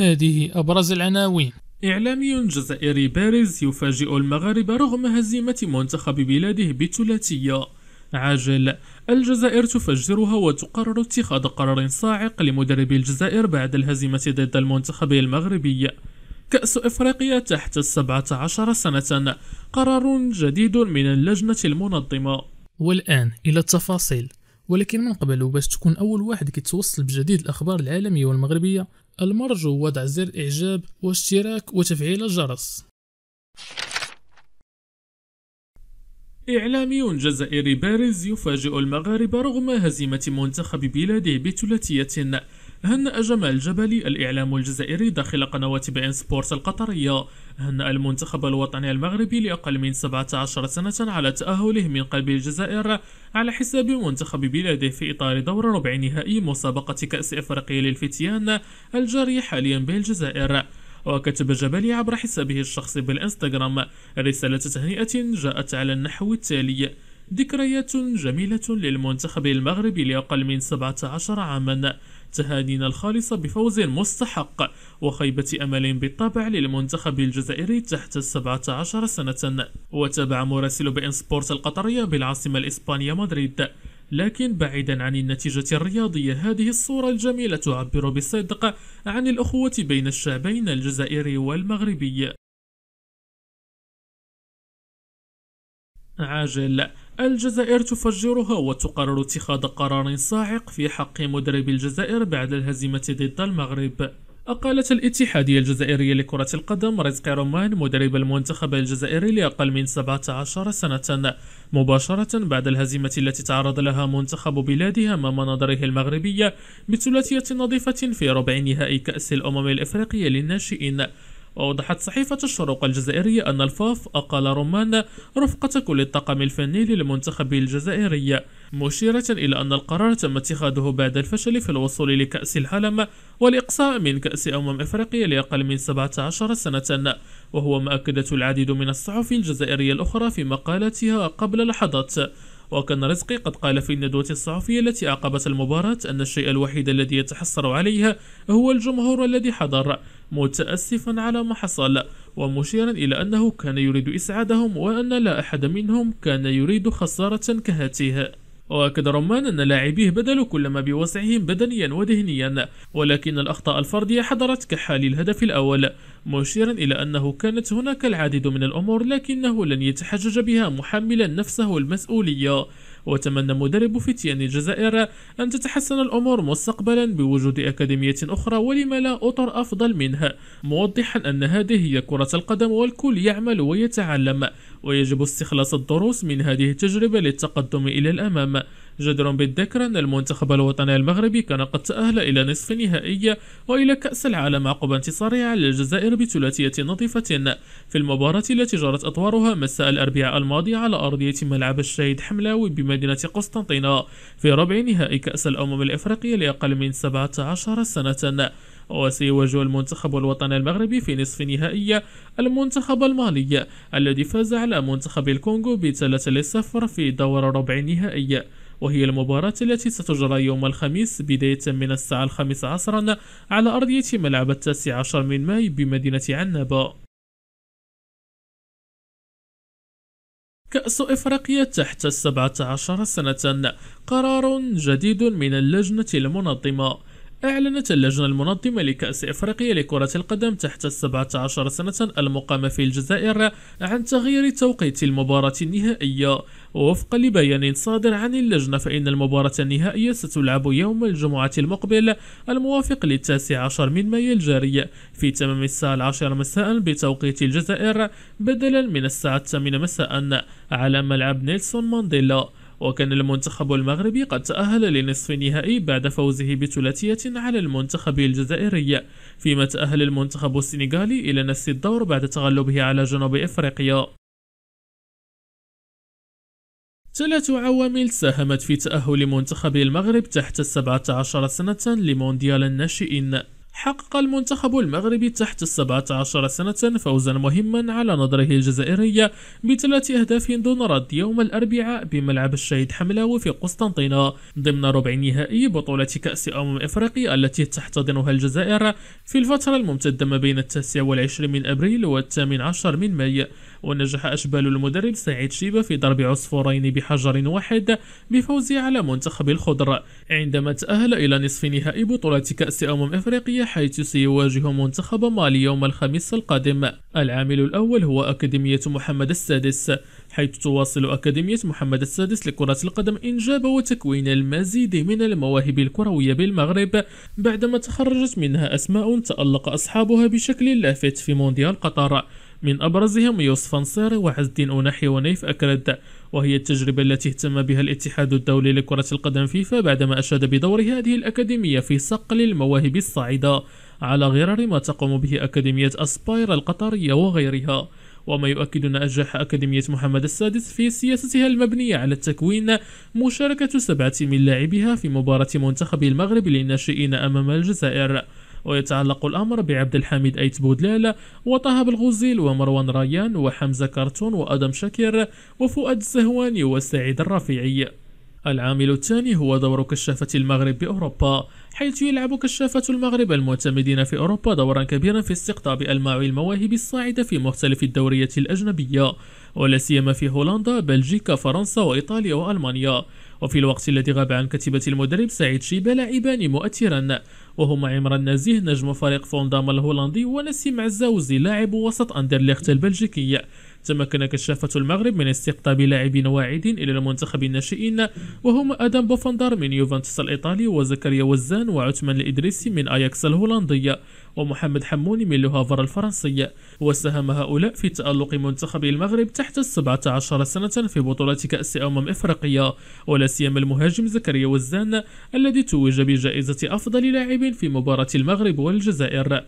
هذه أبرز العناوين إعلامي جزائري بارز يفاجئ المغاربة رغم هزيمة منتخب بلاده بثلاثية عاجل الجزائر تفجرها وتقرر اتخاذ قرار صاعق لمدرب الجزائر بعد الهزيمة ضد المنتخب المغربي كأس إفريقيا تحت السبعة عشر سنة قرار جديد من اللجنة المنظمة والآن إلى التفاصيل ولكن من قبل باش تكون أول واحد كيتوصل بجديد الأخبار العالمية والمغربية المرجو وضع زر إعجاب واشتراك وتفعيل الجرس إعلامي جزائري بارز يفاجئ المغاربة رغم هزيمة منتخب بلاده بثلاثية هنأ جمال الجبلي الإعلام الجزائري داخل قنوات بي إن سبورت القطرية هنأ المنتخب الوطني المغربي لأقل من 17 سنة على تأهله من قلب الجزائر على حساب منتخب بلاده في إطار دور ربع نهائي مسابقة كأس إفريقيا للفتيان الجاري حاليا بالجزائر وكتب جبلي عبر حسابه الشخصي بالإنستغرام رسالة تهنئة جاءت على النحو التالي ذكريات جميلة للمنتخب المغربي لأقل من 17 عاما تهانينا الخالصة بفوز مستحق وخيبة أمل بالطبع للمنتخب الجزائري تحت السبعة عشر سنة وتابع مراسل بإن سبورت القطرية بالعاصمة الإسبانية مدريد لكن بعيدا عن النتيجة الرياضية هذه الصورة الجميلة تعبر بصدق عن الأخوة بين الشعبين الجزائري والمغربي عاجل الجزائر تفجرها وتقرر اتخاذ قرار صاعق في حق مدرب الجزائر بعد الهزيمة ضد المغرب أقالت الاتحادية الجزائرية لكرة القدم رزق رومان مدرب المنتخب الجزائري لأقل من 17 سنة مباشرة بعد الهزيمة التي تعرض لها منتخب بلادها أمام نظره المغربية بثلاثية نظيفة في ربع نهائي كأس الأمم الإفريقية للناشئين وأوضحت صحيفة الشروق الجزائرية أن الفاف أقال رومان رفقة كل الطاقم الفني للمنتخب الجزائري مشيرة إلى أن القرار تم اتخاذه بعد الفشل في الوصول لكأس العالم والإقصاء من كأس أمم إفريقيا لأقل من 17 سنة وهو ما أكدته العديد من الصحف الجزائرية الأخرى في مقالاتها قبل لحظات وكان رزقي قد قال في الندوة الصحفية التي أعقبت المباراة أن الشيء الوحيد الذي يتحسر عليها هو الجمهور الذي حضر متأسف على ما حصل ومشيرا إلى أنه كان يريد إسعادهم وأن لا أحد منهم كان يريد خسارة كهاته وأكد رمان أن لاعبيه بذلوا كل ما بوسعهم بدنيا وذهنيا ولكن الأخطاء الفردية حضرت كحال الهدف الأول مشيرا إلى أنه كانت هناك العديد من الأمور لكنه لن يتحجج بها محملا نفسه المسؤولية وتمنى مدرب فتيان الجزائر أن تتحسن الأمور مستقبلا بوجود أكاديمية أخرى ولما لا أطر أفضل منها موضحا أن هذه هي كرة القدم والكل يعمل ويتعلم ويجب استخلاص الدروس من هذه التجربة للتقدم إلى الأمام جدر بالذكر أن المنتخب الوطني المغربي كان قد تأهل إلى نصف نهائي وإلى كأس العالم عقب انتصاره على الجزائر بثلاثية نظيفة في المباراة التي جرت أطوارها مساء الأربعاء الماضي على أرضية ملعب الشهيد حملاوي بمدينة قسطنطينة في ربع نهائي كأس الأمم الإفريقية لأقل من 17 سنة وسيواجه المنتخب الوطني المغربي في نصف نهائي المنتخب المالي الذي فاز على منتخب الكونغو بثلاثة لصفر في دور ربع نهائي وهي المباراة التي ستجرى يوم الخميس بداية من الساعة الخامسة عصرا على أرضية ملعب التاسع عشر من ماي بمدينة عنابة كأس إفريقيا تحت السبعة عشر سنة قرار جديد من اللجنة المنظمة أعلنت اللجنة المنظمة لكأس إفريقيا لكرة القدم تحت 17 سنة المقامة في الجزائر عن تغيير توقيت المباراة النهائية وفقا لبيان صادر عن اللجنة فإن المباراة النهائية ستلعب يوم الجمعة المقبل الموافق للتاسع عشر من مايو الجاري في تمام الساعة العاشرة مساء بتوقيت الجزائر بدلا من الساعة الثامنة مساء على ملعب نيلسون مانديلا وكان المنتخب المغربي قد تأهل لنصف النهائي بعد فوزه بثلاثية على المنتخب الجزائري فيما تأهل المنتخب السنغالي إلى نفس الدور بعد تغلبه على جنوب إفريقيا ثلاث عوامل ساهمت في تأهل منتخب المغرب تحت 17 سنة لمونديال الناشئين حقق المنتخب المغربي تحت السبعة عشر سنة فوزا مهما على نظره الجزائرية بثلاث أهداف دون رد يوم الأربعاء بملعب الشهيد حملاوي في قسطنطينة ضمن ربع نهائي بطولة كأس أمم إفريقيا التي تحتضنها الجزائر في الفترة الممتدة ما بين التاسع والعشرين من أبريل والثامن عشر من مايو ونجح أشبال المدرب سعيد شيبة في ضرب عصفورين بحجر واحد بفوزه على منتخب الخضر عندما تأهل إلى نصف نهائي بطولة كأس أمم أفريقيا حيث سيواجه منتخب مالي يوم الخميس القادم العامل الأول هو أكاديمية محمد السادس حيث تواصل أكاديمية محمد السادس لكرة القدم إنجاب وتكوين المزيد من المواهب الكروية بالمغرب بعدما تخرجت منها أسماء تألق أصحابها بشكل لافت في مونديال قطر من أبرزهم يوسف انصاري وعز الدين أوناحي ونيف أكرد وهي التجربة التي اهتم بها الاتحاد الدولي لكرة القدم فيفا بعدما أشاد بدور هذه الأكاديمية في صقل المواهب الصاعدة على غرار ما تقوم به أكاديمية أسباير القطرية وغيرها وما يؤكد نجاح أكاديمية محمد السادس في سياستها المبنية على التكوين مشاركة سبعة من لاعبها في مباراة منتخب المغرب للناشئين أمام الجزائر ويتعلق الأمر بعبد الحميد أيت بودلال وطه بالغزيل ومروان ريان وحمزة كرتون وأدم شاكر وفؤاد السهواني وسعيد الرفيعي العامل الثاني هو دور كشافة المغرب بأوروبا حيث يلعب كشافة المغرب المعتمدين في أوروبا دورا كبيرا في استقطاب ألماع المواهب الصاعدة في مختلف الدوريات الأجنبية ولا سيما في هولندا بلجيكا فرنسا وإيطاليا وألمانيا وفي الوقت الذي غاب عن كتيبة المدرب سعيد شيبة لاعبان مؤثرا وهما عمران نزيه نجم فريق فوندام الهولندي ونسيم عزاوزي لاعب وسط أندرليخت البلجيكي تمكن كشافة المغرب من استقطاب لاعبين واعدين إلى المنتخب الناشئين وهم آدم بوفندر من يوفنتوس الإيطالي وزكريا وزان وعثمان الإدريسي من أياكس الهولندية ومحمد حموني من لوهافر الفرنسي وساهم هؤلاء في تألق منتخب المغرب تحت 17 سنة في بطولة كأس أمم إفريقيا ولا سيما المهاجم زكريا وزان الذي توج بجائزة أفضل لاعب في مباراة المغرب والجزائر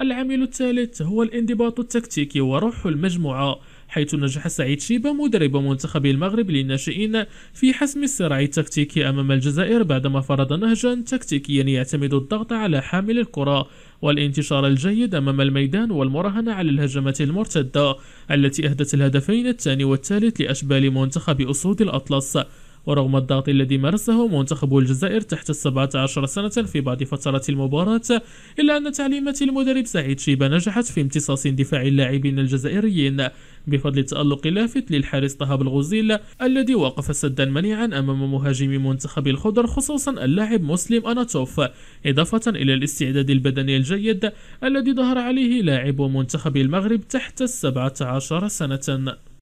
العامل الثالث هو الانضباط التكتيكي وروح المجموعة حيث نجح سعيد شيبة مدرب منتخب المغرب للناشئين في حسم الصراع التكتيكي أمام الجزائر بعدما فرض نهجا تكتيكيا يعتمد الضغط على حامل الكرة والانتشار الجيد أمام الميدان والمراهنة على الهجمات المرتدة التي أهدت الهدفين الثاني والثالث لأشبال منتخب أسود الأطلس ورغم الضغط الذي مارسه منتخب الجزائر تحت 17 سنة في بعض فترات المباراة إلا أن تعليمات المدرب سعيد شيبة نجحت في امتصاص دفاع اللاعبين الجزائريين بفضل التألق اللافت للحارس طهاب الغزيل الذي وقف سدا منيعا أمام مهاجم منتخب الخضر خصوصا اللاعب مسلم أناتوف إضافة إلى الاستعداد البدني الجيد الذي ظهر عليه لاعب منتخب المغرب تحت 17 سنة